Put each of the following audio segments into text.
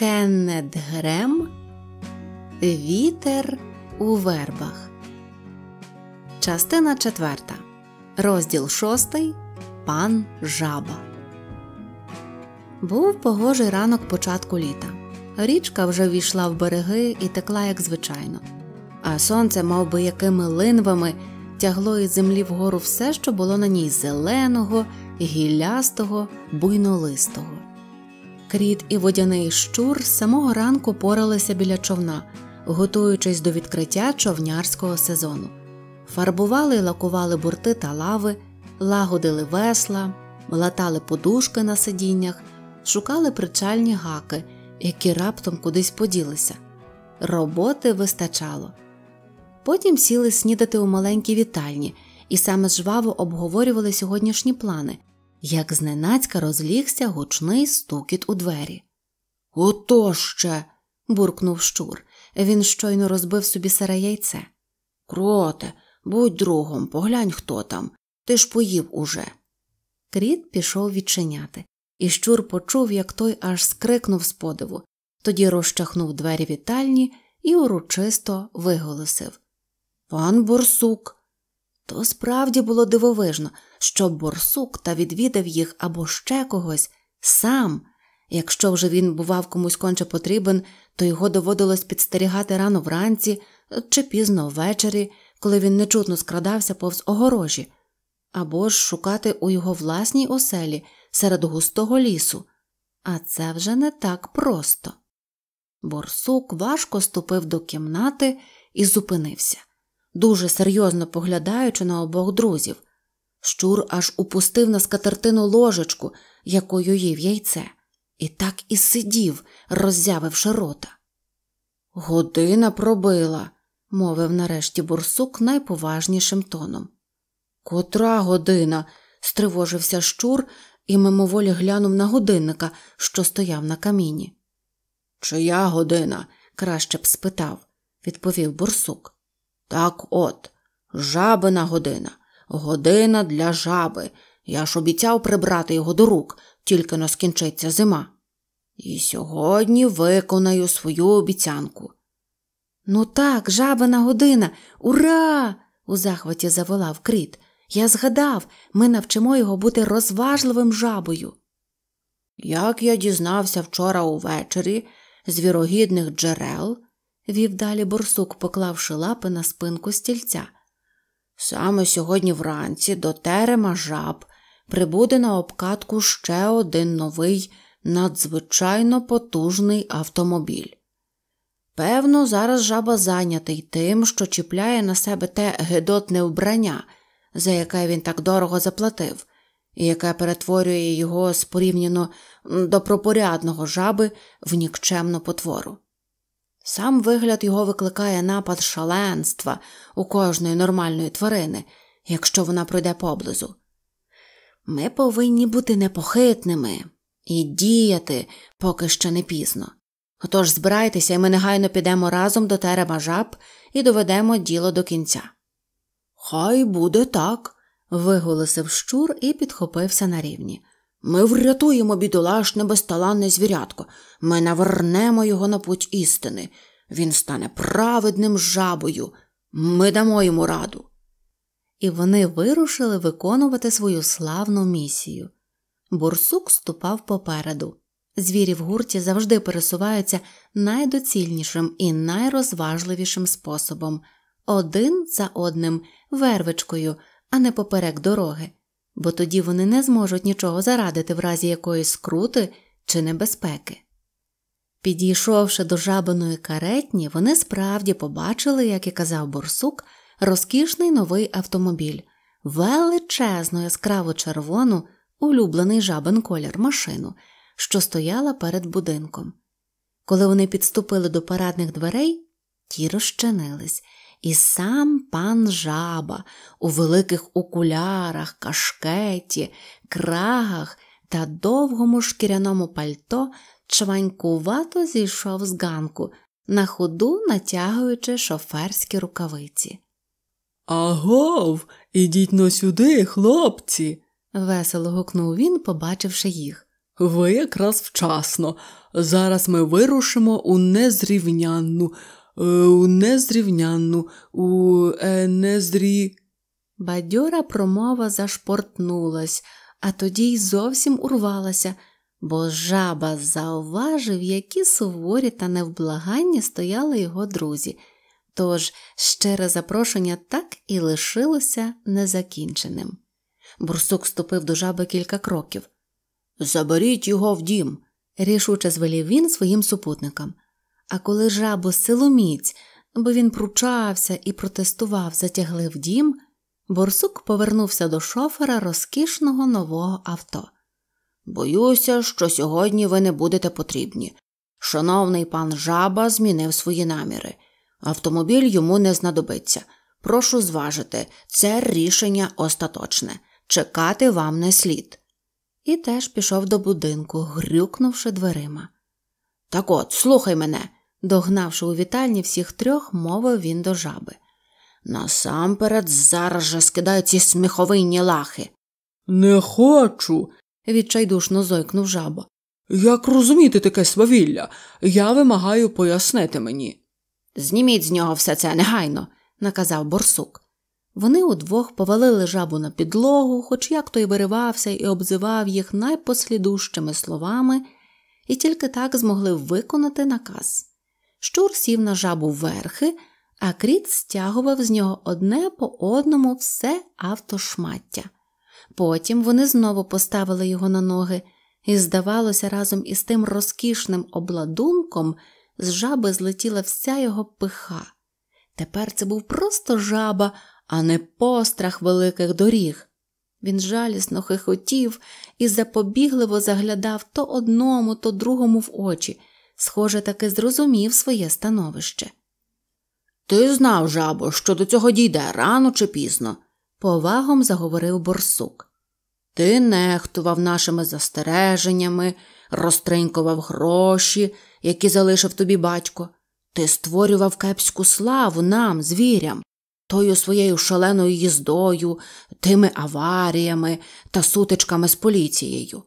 Кеннет Грем Вітер у вербах. Частина четверта. Розділ шостий. Пан Жаба. Був погожий ранок початку літа. Річка вже війшла в береги і текла, як звичайно. А сонце, мав би якими линвами, тягло із землі вгору все, що було на ній зеленого, гіллястого, буйнолистого кріт і водяний щур з самого ранку поралися біля човна, готуючись до відкриття човнярського сезону. Фарбували й лакували бурти та лави, лагодили весла, латали подушки на сидіннях, шукали причальні гаки, які раптом кудись поділися. Роботи вистачало. Потім сіли снідати у маленькій вітальні і саме жваво обговорювали сьогоднішні плани, як зненацька розлігся гучний стукіт у двері. Ото ще. буркнув щур. Він щойно розбив собі сере яйце. Кроте, будь другом, поглянь, хто там. Ти ж поїв уже. Кріт пішов відчиняти, і щур почув, як той аж скрикнув з подиву, тоді розчахнув двері вітальні і урочисто виголосив Пан Борсук. То справді було дивовижно, що борсук та відвідав їх або ще когось сам. Якщо вже він бував комусь конче потрібен, то його доводилось підстерігати рано вранці чи пізно ввечері, коли він нечутно скрадався повз огорожі, або ж шукати у його власній оселі серед густого лісу. А це вже не так просто. Борсук важко ступив до кімнати і зупинився дуже серйозно поглядаючи на обох друзів. Щур аж упустив на скатертину ложечку, якою їв яйце, і так і сидів, роззявивши рота. Година пробила, мовив нарешті бурсук найповажнішим тоном. Котра година? стривожився щур і мимоволі глянув на годинника, що стояв на каміні. Чия година? краще б спитав, відповів бурсук. Так от, жабина година, година для жаби. Я ж обіцяв прибрати його до рук, тільки но скінчиться зима. І сьогодні виконаю свою обіцянку. Ну так, жабина година, ура! у захваті заволав кріт. Я згадав, ми навчимо його бути розважливим жабою. Як я дізнався вчора увечері з вірогідних джерел, вів далі борсук, поклавши лапи на спинку стільця. Саме сьогодні вранці до терема жаб прибуде на обкатку ще один новий, надзвичайно потужний автомобіль. Певно, зараз жаба зайнятий тим, що чіпляє на себе те гедотне вбрання, за яке він так дорого заплатив, і яке перетворює його спорівняно до пропорядного жаби в нікчемну потвору. Сам вигляд його викликає напад шаленства у кожної нормальної тварини, якщо вона пройде поблизу. Ми повинні бути непохитними і діяти, поки ще не пізно. Отож збирайтеся, і ми негайно підемо разом до тереба жаб і доведемо діло до кінця. Хай буде так, виголосив щур і підхопився на рівні. Ми врятуємо бідолашне безталанне звірятко, ми навернемо його на путь істини. Він стане праведним жабою. Ми дамо йому раду. І вони вирушили виконувати свою славну місію. Бурсук ступав попереду. Звірі в гурті завжди пересуваються найдоцільнішим і найрозважливішим способом один за одним вервичкою, а не поперек дороги бо тоді вони не зможуть нічого зарадити в разі якоїсь скрути чи небезпеки. Підійшовши до жабаної каретні, вони справді побачили, як і казав борсук, розкішний новий автомобіль, величезну яскраво червону, улюблений жабан колір машину, що стояла перед будинком. Коли вони підступили до парадних дверей, ті розчинились, і сам пан жаба у великих окулярах, кашкеті, крагах та довгому шкіряному пальто чванькувато зійшов з ганку, на ходу натягуючи шоферські рукавиці. Агов, ідіть но сюди, хлопці, весело гукнув він, побачивши їх. Ви якраз вчасно. Зараз ми вирушимо у незрівнянну, Е, у незрівнянну, у е, незрі. Бадьора промова зашпортнулась, а тоді й зовсім урвалася, бо жаба зауважив, які суворі та невблаганні стояли його друзі. Тож щире запрошення так і лишилося незакінченим. Бурсук ступив до жаби кілька кроків. Заберіть його в дім, рішуче звелів він своїм супутникам. А коли жабо силоміць, бо він пручався і протестував, затягли в дім, борсук повернувся до шофера розкішного нового авто. Боюся, що сьогодні ви не будете потрібні. Шановний пан жаба змінив свої наміри. Автомобіль йому не знадобиться. Прошу зважити, це рішення остаточне. Чекати вам не слід. І теж пішов до будинку, грюкнувши дверима. Так от, слухай мене, Догнавши у вітальні всіх трьох, мовив він до жаби. Насамперед зараз же скидай ці сміховинні лахи. Не хочу, відчайдушно зойкнув жаба. Як розуміти таке свавілля? Я вимагаю пояснити мені. Зніміть з нього все це негайно, наказав борсук. Вони удвох повалили жабу на підлогу, хоч як той виривався і обзивав їх найпослідущими словами, і тільки так змогли виконати наказ. Щур сів на жабу верхи, а кріт стягував з нього одне по одному все автошмаття. Потім вони знову поставили його на ноги, і, здавалося, разом із тим розкішним обладунком з жаби злетіла вся його пиха. Тепер це був просто жаба, а не пострах великих доріг. Він жалісно хихотів і запобігливо заглядав то одному, то другому в очі схоже, таки зрозумів своє становище. Ти знав, жабо, що до цього дійде рано чи пізно, повагом заговорив борсук. Ти нехтував нашими застереженнями, розтринькував гроші, які залишив тобі батько. Ти створював кепську славу нам, звірям, тою своєю шаленою їздою, тими аваріями та сутичками з поліцією.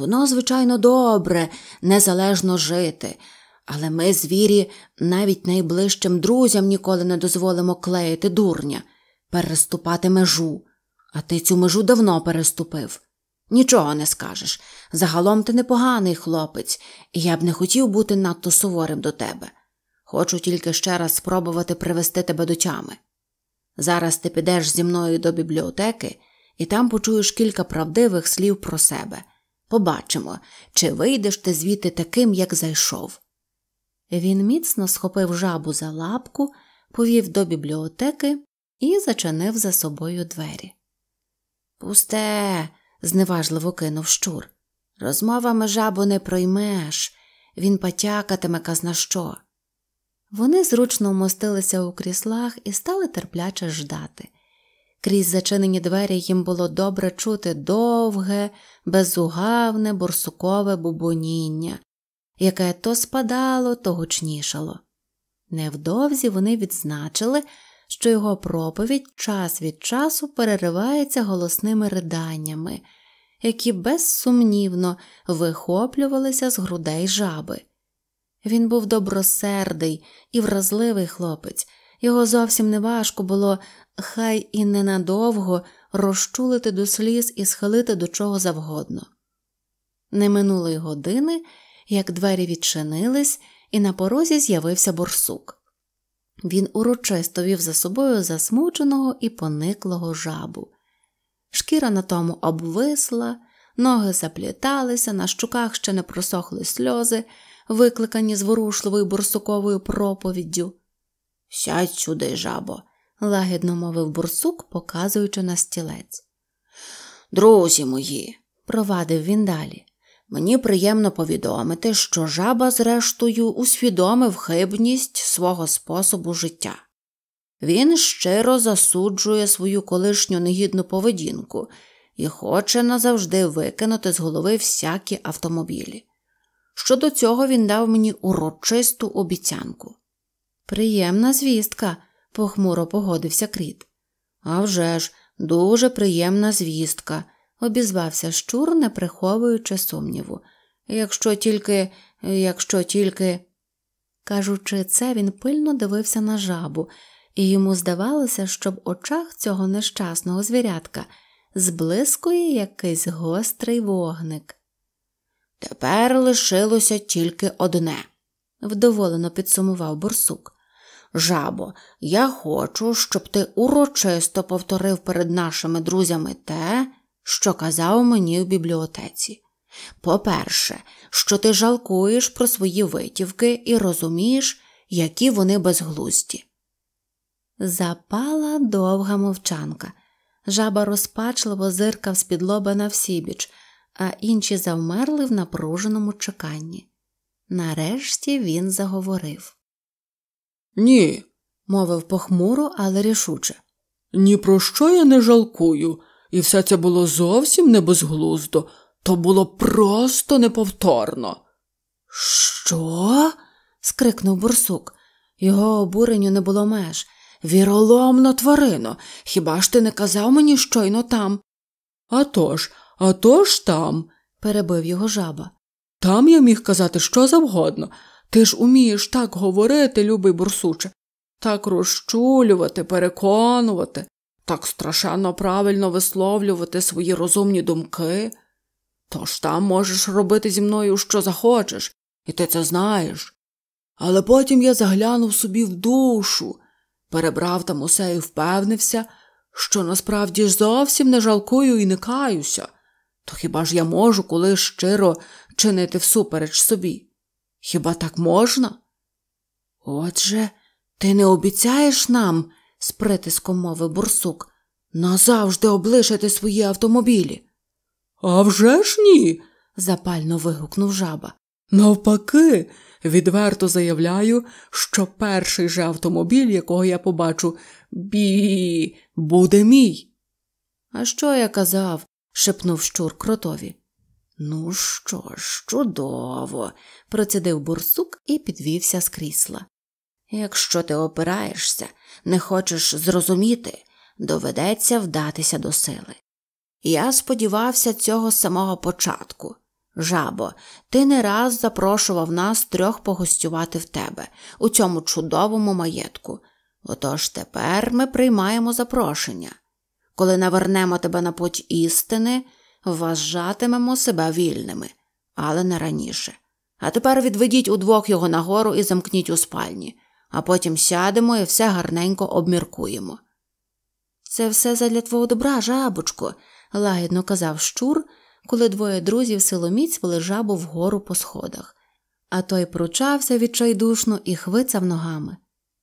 Воно, звичайно, добре, незалежно жити, але ми, звірі, навіть найближчим друзям ніколи не дозволимо клеїти дурня, переступати межу. А ти цю межу давно переступив. Нічого не скажеш. Загалом ти непоганий хлопець, і я б не хотів бути надто суворим до тебе. Хочу тільки ще раз спробувати привести тебе до тями. Зараз ти підеш зі мною до бібліотеки і там почуєш кілька правдивих слів про себе. Побачимо, чи вийдеш ти звідти таким, як зайшов. Він міцно схопив жабу за лапку, повів до бібліотеки і зачинив за собою двері. Пусте, зневажливо кинув щур. Розмовами жабу не проймеш, він потякатиме казна що. Вони зручно вмостилися у кріслах і стали терпляче ждати. Крізь зачинені двері їм було добре чути довге, безугавне бурсукове бубоніння, яке то спадало, то гучнішало. Невдовзі вони відзначили, що його проповідь час від часу переривається голосними риданнями, які безсумнівно вихоплювалися з грудей жаби. Він був добросердий і вразливий хлопець. Його зовсім неважко було, хай і ненадовго розчулити до сліз і схилити до чого завгодно. Не й години, як двері відчинились, і на порозі з'явився борсук. Він урочисто вів за собою засмученого і пониклого жабу. Шкіра на тому обвисла, ноги запліталися, на щуках ще не просохли сльози, викликані зворушливою борсуковою проповіддю. Сядь сюди, жабо, лагідно мовив бурсук, показуючи на стілець. Друзі мої, провадив він далі. Мені приємно повідомити, що жаба, зрештою, усвідомив хибність свого способу життя. Він щиро засуджує свою колишню негідну поведінку і хоче назавжди викинути з голови всякі автомобілі. Щодо цього він дав мені урочисту обіцянку. Приємна звістка, похмуро погодився кріт. «А вже ж, дуже приємна звістка, обізвався щур, не приховуючи сумніву. Якщо тільки, якщо тільки. Кажучи це, він пильно дивився на жабу, і йому здавалося, що в очах цього нещасного звірятка зблискує якийсь гострий вогник. Тепер лишилося тільки одне, вдоволено підсумував бурсук. Жабо, я хочу, щоб ти урочисто повторив перед нашими друзями те, що казав мені в бібліотеці. По-перше, що ти жалкуєш про свої витівки і розумієш, які вони безглузді. Запала довга мовчанка. Жаба розпачливо зиркав з-під лоба на всібіч, а інші завмерли в напруженому чеканні. Нарешті він заговорив. Ні, мовив похмуро, але рішуче. Ні про що я не жалкую, і все це було зовсім не безглуздо, то було просто неповторно. Що? скрикнув бурсук. Його обуренню не було меж. Віроломно, тварино, хіба ж ти не казав мені щойно там? «А тож, а тож там, перебив його жаба. Там я міг казати що завгодно, ти ж умієш так говорити, любий борсуче, так розчулювати, переконувати, так страшенно правильно висловлювати свої розумні думки. Тож там можеш робити зі мною що захочеш, і ти це знаєш. Але потім я заглянув собі в душу, перебрав там усе і впевнився, що насправді ж зовсім не жалкую і не каюся, то хіба ж я можу колись щиро чинити всупереч собі? Хіба так можна? Отже, ти не обіцяєш нам, з притиском мовив бурсук, назавжди облишити свої автомобілі. «А вже ж ні. запально вигукнув жаба. Навпаки, відверто заявляю, що перший же автомобіль, якого я побачу, бі, буде мій. А що я казав? шепнув щур кротові. Ну що ж, чудово, процідив бурсук і підвівся з крісла. Якщо ти опираєшся, не хочеш зрозуміти, доведеться вдатися до сили. Я сподівався цього самого початку. Жабо, ти не раз запрошував нас трьох погостювати в тебе у цьому чудовому маєтку. Отож тепер ми приймаємо запрошення. Коли навернемо тебе на путь істини, вважатимемо себе вільними, але не раніше. А тепер відведіть удвох його нагору і замкніть у спальні, а потім сядемо і все гарненько обміркуємо. Це все задля твого добра, жабочко, лагідно казав щур, коли двоє друзів силоміць вели жабу вгору по сходах. А той пручався відчайдушно і хвицав ногами.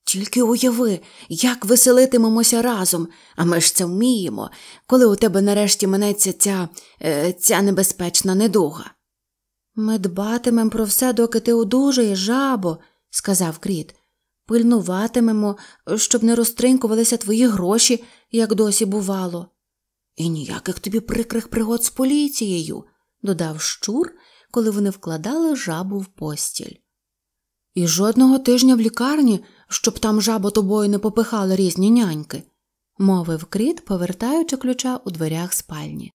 Тільки уяви, як веселитимемося разом, а ми ж це вміємо, коли у тебе нарешті минеться ця е, ця небезпечна недуга. Ми дбатимемо про все, доки ти одужаєш, жабо, сказав кріт, пильнуватимемо, щоб не розтринкувалися твої гроші, як досі бувало. І ніяких тобі прикрих пригод з поліцією, додав щур, коли вони вкладали жабу в постіль. І жодного тижня в лікарні, щоб там жаба тобою не попихали різні няньки, мовив кріт, повертаючи ключа у дверях спальні.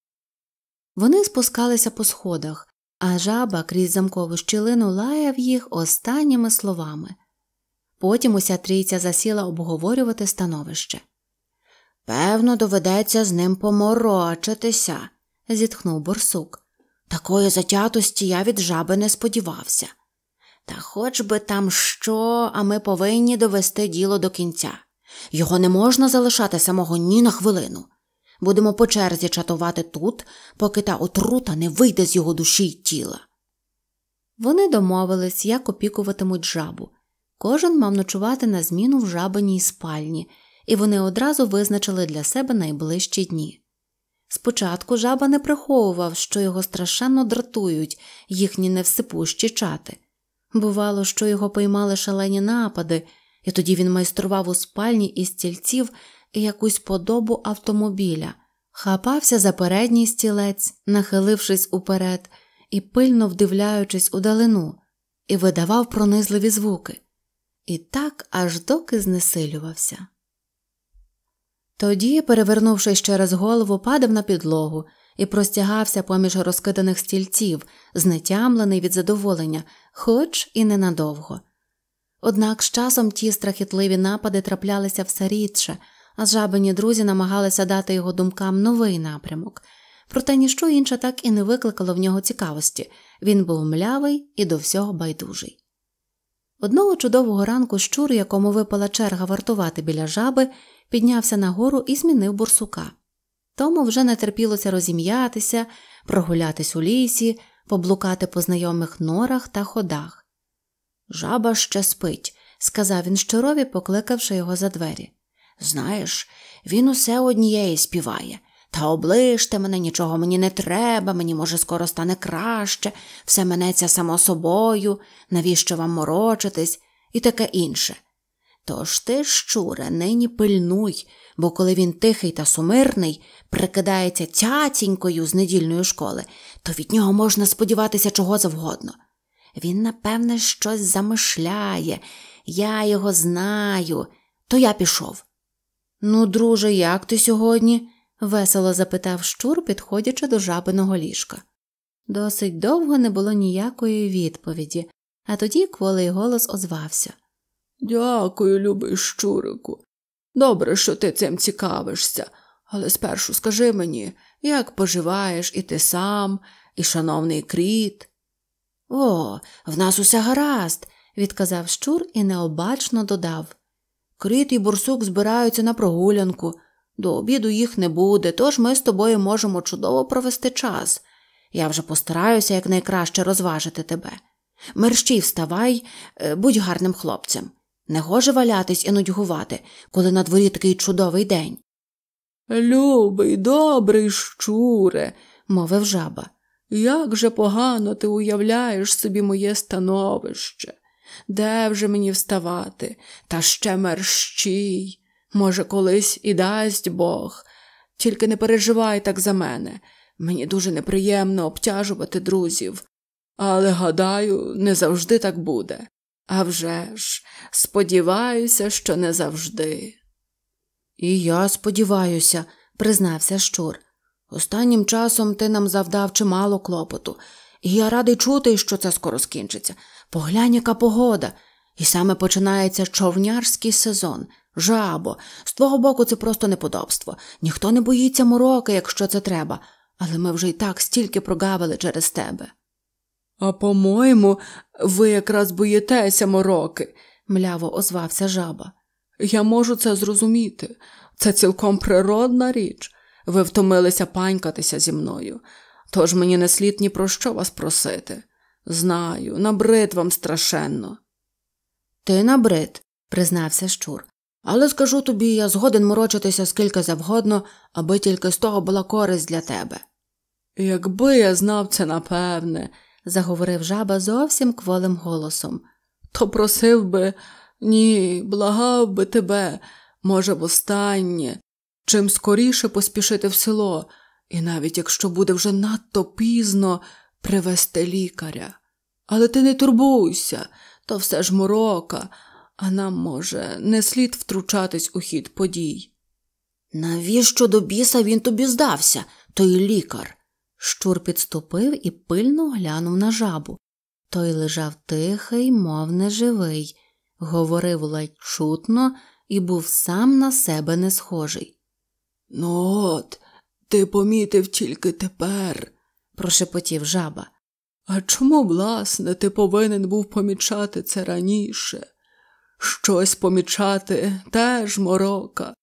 Вони спускалися по сходах, а жаба крізь замкову щілину лаяв їх останніми словами. Потім уся трійця засіла обговорювати становище. Певно, доведеться з ним поморочитися, зітхнув борсук. Такої затятості я від жаби не сподівався. Та хоч би там що, а ми повинні довести діло до кінця. Його не можна залишати самого ні на хвилину. Будемо по черзі чатувати тут, поки та отрута не вийде з його душі й тіла. Вони домовились, як опікуватимуть жабу. Кожен мав ночувати на зміну в жабиній спальні, і вони одразу визначили для себе найближчі дні. Спочатку жаба не приховував, що його страшенно дратують їхні невсипущі чати. Бувало, що його поймали шалені напади, і тоді він майстрував у спальні із стільців якусь подобу автомобіля, хапався за передній стілець, нахилившись уперед і пильно вдивляючись у далину, і видавав пронизливі звуки. І так аж доки знесилювався. Тоді, перевернувшись ще раз голову, падав на підлогу і простягався поміж розкиданих стільців, знетямлений від задоволення, хоч і ненадовго. Однак з часом ті страхітливі напади траплялися все рідше, а жабині друзі намагалися дати його думкам новий напрямок, проте ніщо інше так і не викликало в нього цікавості він був млявий і до всього байдужий. Одного чудового ранку щур, якому випала черга вартувати біля жаби, піднявся нагору і змінив бурсука. Тому вже не терпілося розім'ятися, прогулятись у лісі, поблукати по знайомих норах та ходах. Жаба ще спить, сказав він щурові, покликавши його за двері. Знаєш, він усе однієї співає. Та оближте мене, нічого мені не треба, мені, може, скоро стане краще, все минеться само собою, навіщо вам морочитись, і таке інше. Тож ти, щуре, нині пильнуй, бо коли він тихий та сумирний, прикидається тятінькою з недільної школи, то від нього можна сподіватися чого завгодно. Він, напевне, щось замишляє, я його знаю, то я пішов. Ну, друже, як ти сьогодні? весело запитав щур, підходячи до жабиного ліжка. Досить довго не було ніякої відповіді, а тоді кволий голос озвався. Дякую, любий щурику. Добре, що ти цим цікавишся, але спершу скажи мені, як поживаєш і ти сам, і шановний кріт. О, в нас усе гаразд, відказав щур і необачно додав. Кріт і бурсук збираються на прогулянку. До обіду їх не буде, тож ми з тобою можемо чудово провести час. Я вже постараюся якнайкраще розважити тебе. Мерщій вставай, е, будь гарним хлопцем. Негоже валятись і нудьгувати, коли на дворі такий чудовий день. Любий, добрий щуре, мовив жаба, як же погано ти уявляєш собі моє становище. Де вже мені вставати, та ще мерщій. Може, колись і дасть Бог. Тільки не переживай так за мене. Мені дуже неприємно обтяжувати друзів. Але, гадаю, не завжди так буде. А вже ж, сподіваюся, що не завжди. І я сподіваюся, признався Щур. Останнім часом ти нам завдав чимало клопоту, і я радий чути, що це скоро скінчиться. Поглянь, яка погода. І саме починається човнярський сезон. Жабо, з твого боку, це просто неподобство. Ніхто не боїться мороки, якщо це треба, але ми вже й так стільки прогавили через тебе. А по-моєму, ви якраз боїтеся мороки, мляво озвався жаба. Я можу це зрозуміти. Це цілком природна річ. Ви втомилися панькатися зі мною, тож мені не слід ні про що вас просити. Знаю, набрид вам страшенно. Ти набрид, признався щур, але скажу тобі, я згоден морочитися скільки завгодно, аби тільки з того була користь для тебе. Якби я знав це, напевне, заговорив жаба зовсім кволим голосом. То просив би, ні, благав би тебе, може, востаннє, чим скоріше поспішити в село, і навіть якщо буде вже надто пізно привезти лікаря. Але ти не турбуйся, то все ж морока, а нам, може, не слід втручатись у хід подій. Навіщо до біса він тобі здався, той лікар? Щур підступив і пильно глянув на жабу. Той лежав тихий, мов неживий, говорив ледь чутно і був сам на себе не схожий. Ну от, ти помітив тільки тепер, прошепотів жаба. А чому, власне, ти повинен був помічати це раніше? Щось помічати теж морока.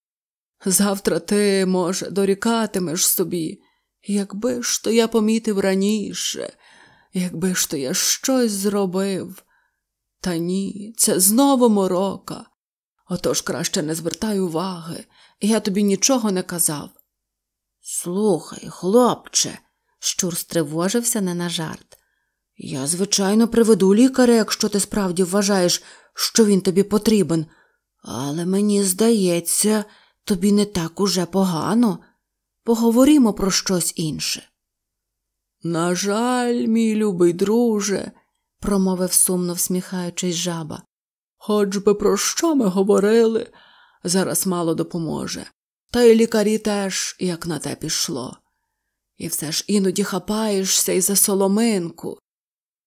Завтра ти, може, дорікатимеш собі. Якби ж то я помітив раніше, якби ж то я щось зробив. Та ні, це знову морока. Отож краще не звертай уваги, я тобі нічого не казав. Слухай, хлопче, щур стривожився не на жарт. Я, звичайно, приведу лікаря, якщо ти справді вважаєш, що він тобі потрібен, але мені здається, тобі не так уже погано поговоримо про щось інше. На жаль, мій любий друже, промовив сумно всміхаючись жаба, хоч би про що ми говорили, зараз мало допоможе, та й лікарі теж, як на те пішло. І все ж іноді хапаєшся і за соломинку.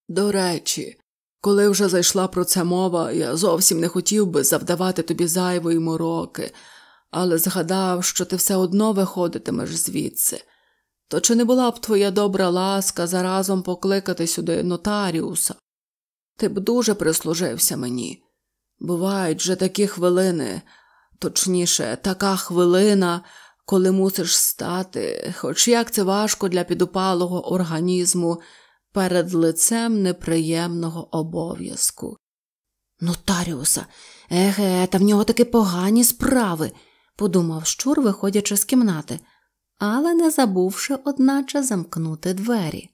До речі, коли вже зайшла про це мова, я зовсім не хотів би завдавати тобі зайвої мороки але згадав, що ти все одно виходитимеш звідси. То чи не була б твоя добра ласка заразом покликати сюди нотаріуса? Ти б дуже прислужився мені. Бувають же такі хвилини, точніше, така хвилина, коли мусиш стати, хоч як це важко для підупалого організму перед лицем неприємного обов'язку. Нотаріуса, еге, та в нього таки погані справи подумав щур, виходячи з кімнати, але не забувши, одначе, замкнути двері.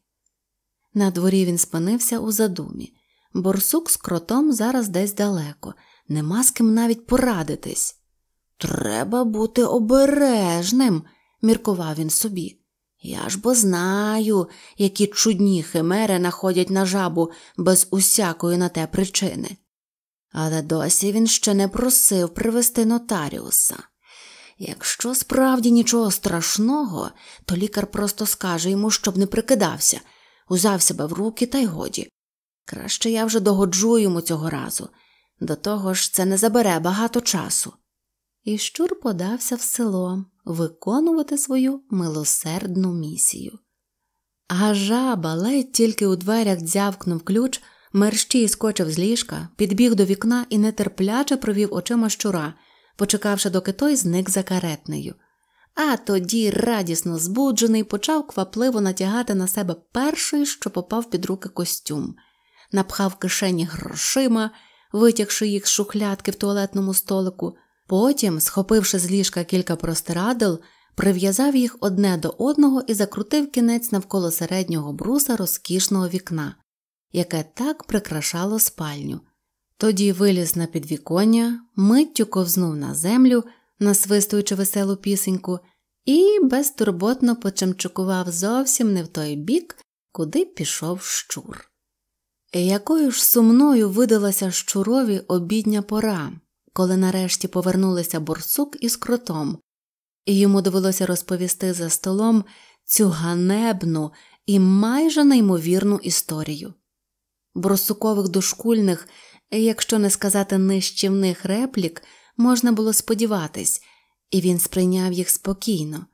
На дворі він спинився у задумі. Борсук з кротом зараз десь далеко, нема з ким навіть порадитись. Треба бути обережним, міркував він собі. Я ж бо знаю, які чудні химери находять на жабу без усякої на те причини. Але досі він ще не просив привести нотаріуса. Якщо справді нічого страшного, то лікар просто скаже йому, щоб не прикидався, узяв себе в руки та й годі. Краще я вже догоджу йому цього разу, до того ж це не забере багато часу. І щур подався в село виконувати свою милосердну місію. А жаба ледь тільки у дверях дзявкнув ключ, мерщій скочив з ліжка, підбіг до вікна і нетерпляче провів очима щура почекавши, доки той зник за каретнею. А тоді, радісно збуджений, почав квапливо натягати на себе перший, що попав під руки костюм, напхав кишені грошима, витягши їх з шухлядки в туалетному столику. Потім, схопивши з ліжка кілька простирадил, прив'язав їх одне до одного і закрутив кінець навколо середнього бруса розкішного вікна, яке так прикрашало спальню. Тоді виліз на підвіконня, миттю ковзнув на землю, насвистуючи веселу пісеньку, і безтурботно почемчукував зовсім не в той бік, куди пішов щур. якою ж сумною видалася щурові обідня пора, коли нарешті повернулися борсук із кротом, і йому довелося розповісти за столом цю ганебну і майже неймовірну історію. Борсукових дошкульних – якщо не сказати нищівних реплік, можна було сподіватись, і він сприйняв їх спокійно.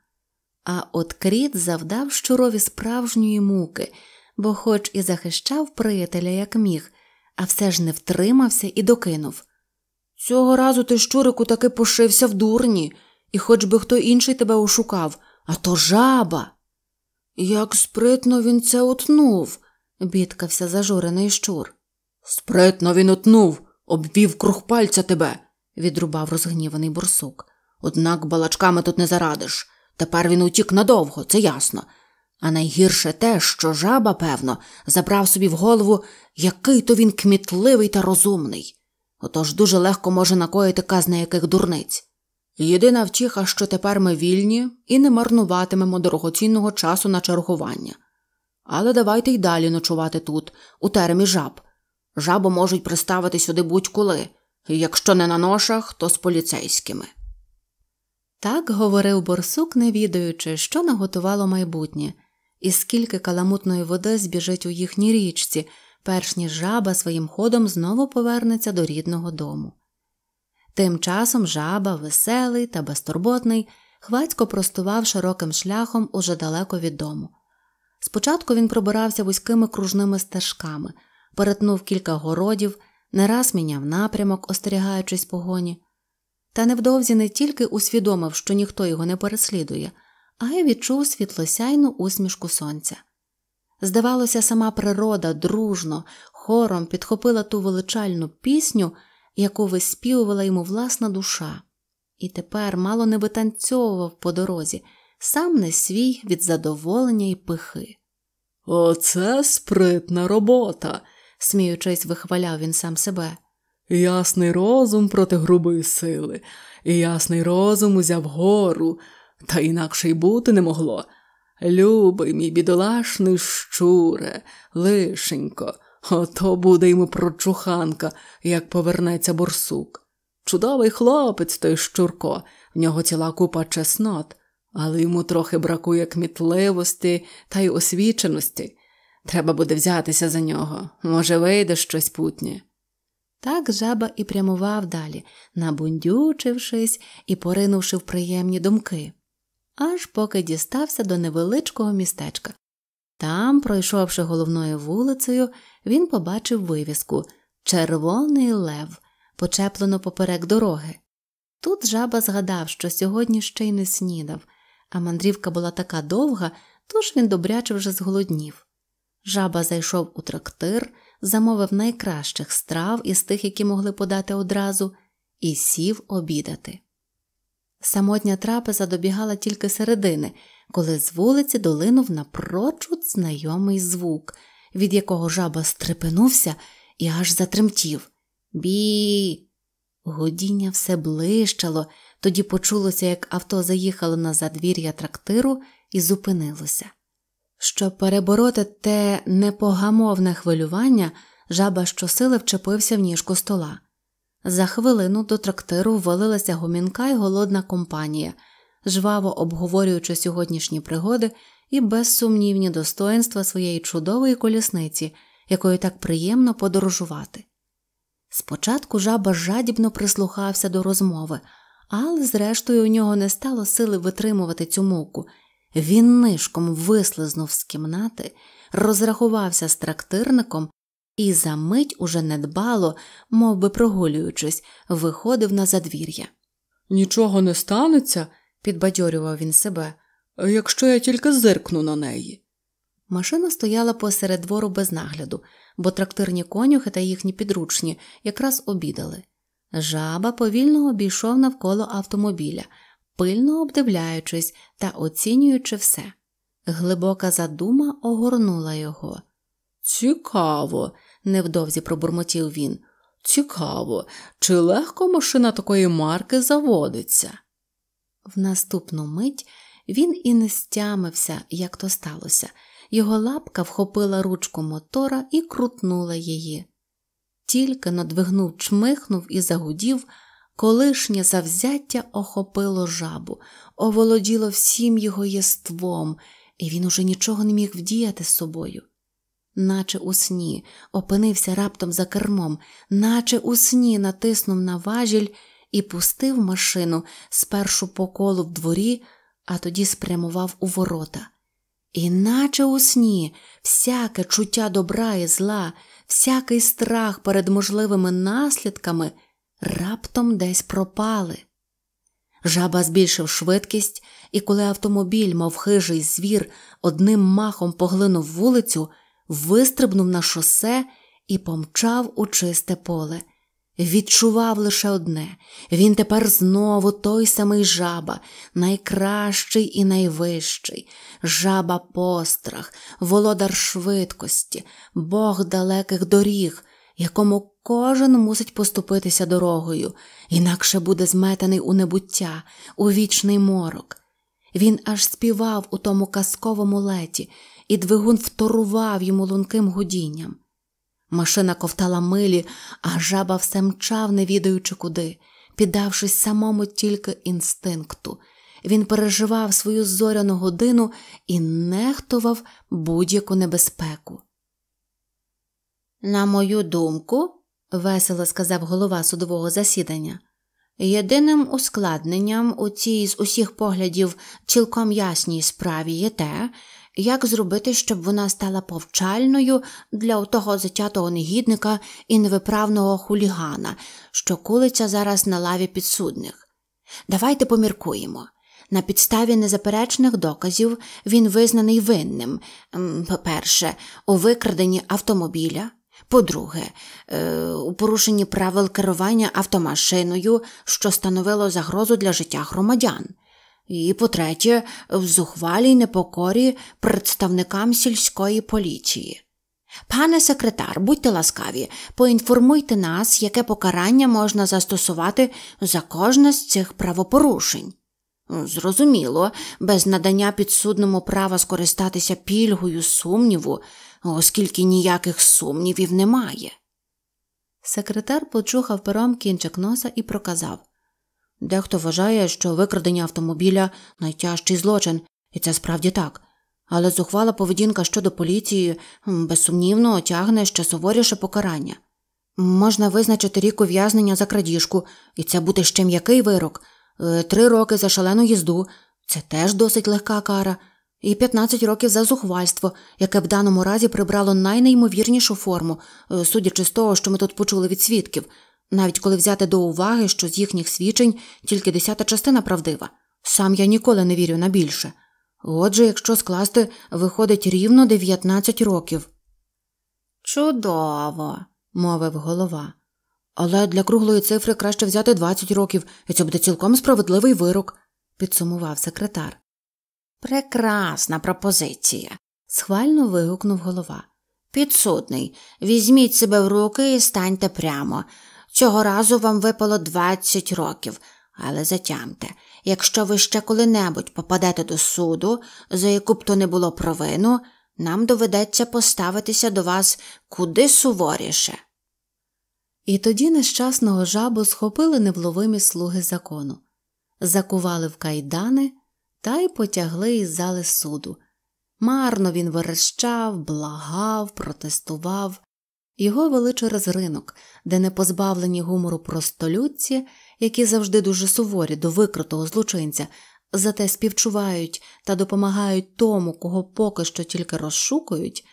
А от Кріт завдав щурові справжньої муки, бо, хоч і захищав приятеля як міг, а все ж не втримався і докинув. Цього разу ти, щурику, таки пошився в дурні, і хоч би хто інший тебе ошукав, а то жаба. Як спритно він це утнув, бідкався зажурений щур. Спритно він утнув, обвів круг пальця тебе, відрубав розгніваний бурсук. Однак балачками тут не зарадиш. Тепер він утік надовго, це ясно. А найгірше те, що жаба, певно, забрав собі в голову, який то він кмітливий та розумний. Отож дуже легко може накоїти казна яких дурниць. Єдина втіха, що тепер ми вільні і не марнуватимемо дорогоцінного часу на чергування. Але давайте й далі ночувати тут, у теремі жаб, Жабу можуть приставити сюди будь-коли, якщо не на ношах, то з поліцейськими. Так говорив борсук, не відаючи, що наготувало майбутнє, і скільки каламутної води збіжить у їхній річці, перш ніж жаба своїм ходом знову повернеться до рідного дому. Тим часом жаба, веселий та безтурботний, хвацько простував широким шляхом уже далеко від дому. Спочатку він пробирався вузькими кружними стежками перетнув кілька городів, не раз міняв напрямок, остерігаючись погоні, та невдовзі не тільки усвідомив, що ніхто його не переслідує, а й відчув світлосяйну усмішку сонця. Здавалося, сама природа дружно, хором підхопила ту величальну пісню, яку виспівувала йому власна душа, і тепер мало не витанцьовував по дорозі, сам не свій від задоволення і пихи. Оце спритна робота сміючись, вихваляв він сам себе. Ясний розум проти грубої сили, і ясний розум узяв гору, та інакше й бути не могло. Любий мій бідолашний щуре, лишенько, ото буде йому прочуханка, як повернеться борсук. Чудовий хлопець той щурко, в нього ціла купа чеснот, але йому трохи бракує кмітливості та й освіченості. Треба буде взятися за нього, може, вийде щось путнє. Так жаба і прямував далі, набундючившись і поринувши в приємні думки, аж поки дістався до невеличкого містечка. Там, пройшовши головною вулицею, він побачив вивіску Червоний лев, почеплено поперек дороги. Тут жаба згадав, що сьогодні ще й не снідав, а мандрівка була така довга, тож він добряче вже зголоднів. Жаба зайшов у трактир, замовив найкращих страв із тих, які могли подати одразу, і сів обідати. Самотня трапеза добігала тільки середини, коли з вулиці долинув напрочуд знайомий звук, від якого жаба стрепенувся і аж затремтів. Бі. Годіння все блищало, тоді почулося, як авто заїхало на задвір'я трактиру і зупинилося. Щоб перебороти те непогамовне хвилювання, жаба щосили вчепився в ніжку стола. За хвилину до трактиру ввалилася гомінка й голодна компанія, жваво обговорюючи сьогоднішні пригоди і безсумнівні достоинства своєї чудової колісниці, якою так приємно подорожувати. Спочатку жаба жадібно прислухався до розмови, але, зрештою, у нього не стало сили витримувати цю муку – він нишком вислизнув з кімнати, розрахувався з трактирником і за мить уже недбало, мов би прогулюючись, виходив на задвір'я. Нічого не станеться, підбадьорював він себе, якщо я тільки зиркну на неї. Машина стояла посеред двору без нагляду, бо трактирні конюхи та їхні підручні якраз обідали. Жаба повільно обійшов навколо автомобіля пильно обдивляючись та оцінюючи все. Глибока задума огорнула його. Цікаво, невдовзі пробурмотів він. Цікаво, чи легко машина такої марки заводиться. В наступну мить він і не стямився, як то сталося. Його лапка вхопила ручку мотора і крутнула її. Тільки надвигнув, чмихнув і загудів. Колишнє завзяття охопило жабу, оволоділо всім його єством, і він уже нічого не міг вдіяти з собою. Наче у сні опинився раптом за кермом, наче у сні натиснув на важіль і пустив машину спершу по колу в дворі, а тоді спрямував у ворота. І наче у сні всяке чуття добра і зла, всякий страх перед можливими наслідками раптом десь пропали. Жаба збільшив швидкість, і коли автомобіль, мов хижий звір, одним махом поглинув вулицю, вистрибнув на шосе і помчав у чисте поле. Відчував лише одне він тепер знову той самий жаба, найкращий і найвищий, жаба пострах, володар швидкості, бог далеких доріг, якому Кожен мусить поступитися дорогою, інакше буде зметений у небуття, у вічний морок. Він аж співав у тому казковому леті, і двигун вторував йому лунким гудінням. Машина ковтала милі, а жаба все мчав, не відаючи куди, піддавшись самому тільки інстинкту. Він переживав свою зоряну годину і нехтував будь-яку небезпеку. На мою думку, весело сказав голова судового засідання. Єдиним ускладненням у цій з усіх поглядів цілком ясній справі є те, як зробити, щоб вона стала повчальною для того затятого негідника і невиправного хулігана, що кулиться зараз на лаві підсудних. Давайте поміркуємо. На підставі незаперечних доказів він визнаний винним, по-перше, у викраденні автомобіля, по-друге, е, у порушенні правил керування автомашиною, що становило загрозу для життя громадян. І по-третє, в зухвалій непокорі представникам сільської поліції. Пане секретар, будьте ласкаві, поінформуйте нас, яке покарання можна застосувати за кожне з цих правопорушень. Зрозуміло, без надання підсудному права скористатися пільгою сумніву оскільки ніяких сумнівів немає. Секретар почухав пером кінчик носа і проказав Дехто вважає, що викрадення автомобіля найтяжчий злочин, і це справді так. Але зухвала поведінка щодо поліції безсумнівно отягне ще суворіше покарання. Можна визначити рік ув'язнення за крадіжку, і це буде ще м'який вирок, е, три роки за шалену їзду це теж досить легка кара і 15 років за зухвальство, яке в даному разі прибрало найнеймовірнішу форму, е, судячи з того, що ми тут почули від свідків, навіть коли взяти до уваги, що з їхніх свідчень тільки десята частина правдива. Сам я ніколи не вірю на більше. Отже, якщо скласти, виходить рівно 19 років. Чудово, мовив голова. Але для круглої цифри краще взяти 20 років, і це буде цілком справедливий вирок, підсумував секретар. Прекрасна пропозиція. схвально вигукнув голова. Підсудний, візьміть себе в руки і станьте прямо. Цього разу вам випало 20 років, але затямте, якщо ви ще коли-небудь попадете до суду, за яку б то не було провину, нам доведеться поставитися до вас куди суворіше. І тоді нещасного жабу схопили невловимі слуги закону, закували в кайдани та й потягли із зали суду. Марно він верещав, благав, протестував. Його вели через ринок, де не позбавлені гумору простолюдці, які завжди дуже суворі до викритого злочинця, зате співчувають та допомагають тому, кого поки що тільки розшукують,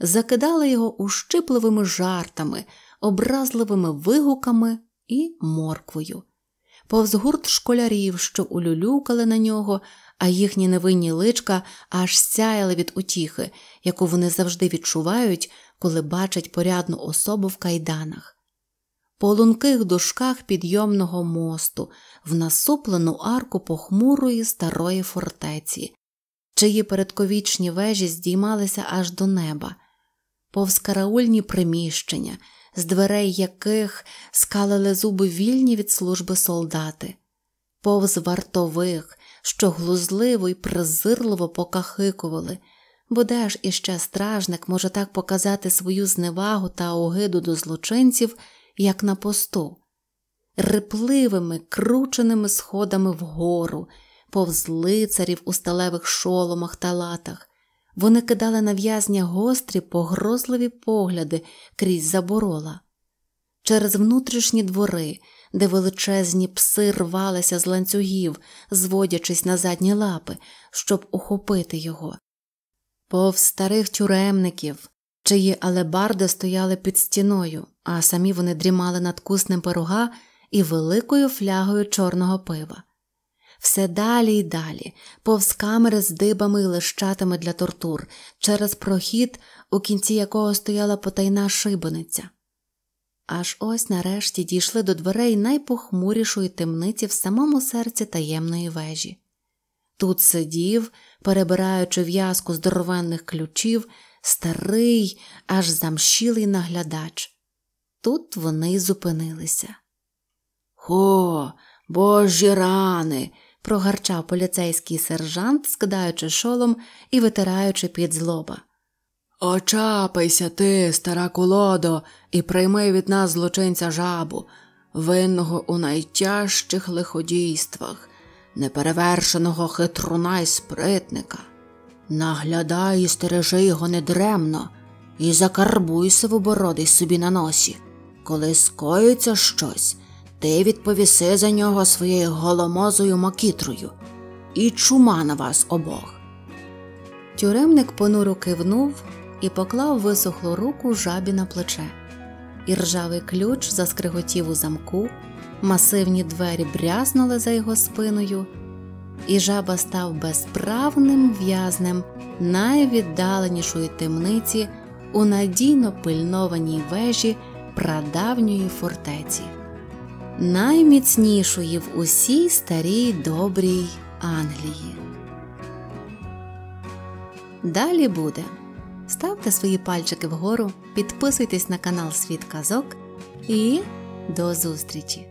закидали його ущипливими жартами, образливими вигуками і морквою. Повз гурт школярів, що улюлюкали на нього, а їхні невинні личка аж сяяли від утіхи, яку вони завжди відчувають, коли бачать порядну особу в кайданах. По лунких дошках підйомного мосту, в насуплену арку похмурої старої фортеці, чиї передковічні вежі здіймалися аж до неба, повз караульні приміщення, з дверей яких скалили зуби вільні від служби солдати, повз вартових, що глузливо і презирливо покахикували, бо де ж іще стражник може так показати свою зневагу та огиду до злочинців, як на посту, рипливими, крученими сходами вгору, повз лицарів у сталевих шоломах та латах. Вони кидали на в'язня гострі, погрозливі погляди крізь заборола. Через внутрішні двори, де величезні пси рвалися з ланцюгів, зводячись на задні лапи, щоб ухопити його. Пов старих тюремників, чиї алебарди стояли під стіною, а самі вони дрімали над куснем пирога і великою флягою чорного пива. Все далі й далі, повз камери з дибами й лищатами для тортур, через прохід, у кінці якого стояла потайна шибениця. Аж ось нарешті дійшли до дверей найпохмурішої темниці в самому серці таємної вежі. Тут сидів, перебираючи в'язку здоровенних ключів, старий, аж замщилий наглядач. Тут вони й зупинилися. Хо, божі рани! прогарчав поліцейський сержант, скидаючи шолом і витираючи під злоба. Очапайся ти, стара колодо, і прийми від нас злочинця жабу, винного у найтяжчих лиходійствах, неперевершеного хитруна й спритника. Наглядай і стережи його недремно і закарбуй сивобородий собі на носі. Коли скоїться щось, ти відповіси за нього своєю голомозою макітрою, і чума на вас обох. Тюремник понуро кивнув і поклав висохлу руку жабі на плече. І ржавий ключ заскриготів у замку, масивні двері брязнули за його спиною, і жаба став безправним в'язнем найвіддаленішої темниці у надійно пильнованій вежі прадавньої фортеці, найміцнішої в усій старій добрій Англії. Далі буде ставте свої пальчики вгору, підписуйтесь на канал Світ Казок і до зустрічі!